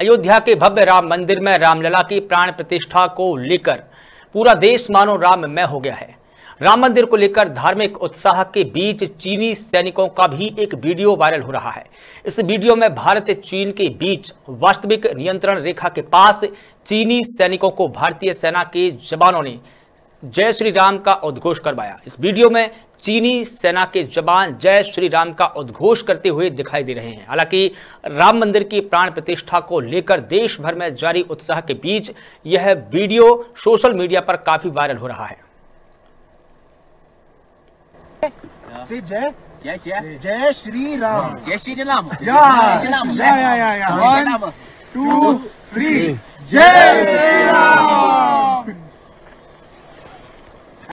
अयोध्या के भव्य राम मंदिर में रामलला की प्राण प्रतिष्ठा को लेकर पूरा देश मानो राम में हो गया है राम मंदिर को लेकर धार्मिक उत्साह के बीच चीनी सैनिकों का भी एक वीडियो वायरल हो रहा है इस वीडियो में भारत चीन के बीच वास्तविक नियंत्रण रेखा के पास चीनी सैनिकों को भारतीय सेना के जवानों ने जय श्री राम का उद्घोष करवाया इस वीडियो में चीनी सेना के जवान जय श्री राम का उद्घोष करते हुए दिखाई दे रहे हैं हालांकि राम मंदिर की प्राण प्रतिष्ठा को लेकर देश भर में जारी उत्साह के बीच यह वीडियो सोशल मीडिया पर काफी वायरल हो रहा है जय जय श्री राम जय श्री राम जय श्री राम टू थ्री जय